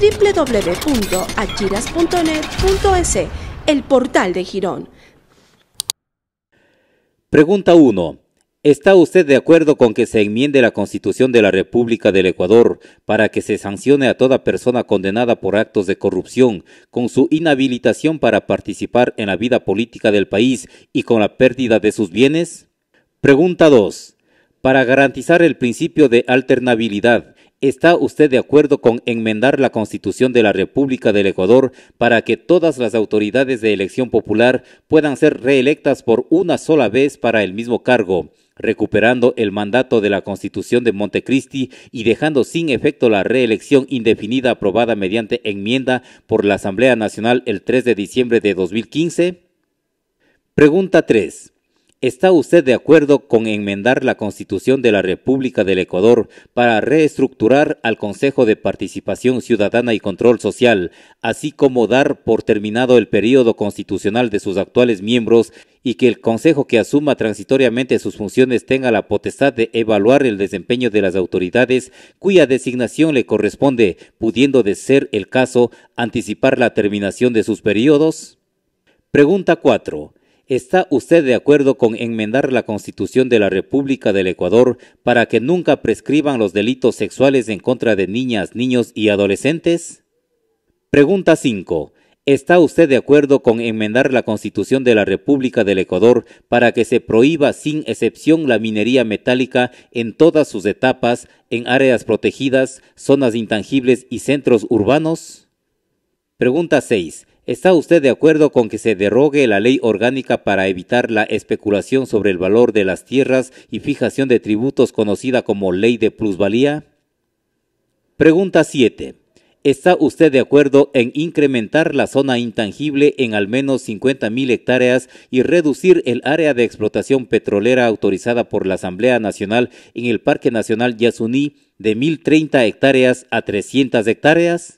www.achiras.net.es, el portal de Girón. Pregunta 1. ¿Está usted de acuerdo con que se enmiende la Constitución de la República del Ecuador para que se sancione a toda persona condenada por actos de corrupción, con su inhabilitación para participar en la vida política del país y con la pérdida de sus bienes? Pregunta 2. Para garantizar el principio de alternabilidad, ¿Está usted de acuerdo con enmendar la Constitución de la República del Ecuador para que todas las autoridades de elección popular puedan ser reelectas por una sola vez para el mismo cargo, recuperando el mandato de la Constitución de Montecristi y dejando sin efecto la reelección indefinida aprobada mediante enmienda por la Asamblea Nacional el 3 de diciembre de 2015? Pregunta 3. ¿Está usted de acuerdo con enmendar la Constitución de la República del Ecuador para reestructurar al Consejo de Participación Ciudadana y Control Social, así como dar por terminado el periodo constitucional de sus actuales miembros y que el Consejo que asuma transitoriamente sus funciones tenga la potestad de evaluar el desempeño de las autoridades cuya designación le corresponde, pudiendo de ser el caso anticipar la terminación de sus periodos? Pregunta 4. ¿Está usted de acuerdo con enmendar la Constitución de la República del Ecuador para que nunca prescriban los delitos sexuales en contra de niñas, niños y adolescentes? Pregunta 5. ¿Está usted de acuerdo con enmendar la Constitución de la República del Ecuador para que se prohíba sin excepción la minería metálica en todas sus etapas, en áreas protegidas, zonas intangibles y centros urbanos? Pregunta 6. ¿Está usted de acuerdo con que se derogue la ley orgánica para evitar la especulación sobre el valor de las tierras y fijación de tributos conocida como ley de plusvalía? Pregunta 7. ¿Está usted de acuerdo en incrementar la zona intangible en al menos 50.000 hectáreas y reducir el área de explotación petrolera autorizada por la Asamblea Nacional en el Parque Nacional Yasuní de 1.030 hectáreas a 300 hectáreas?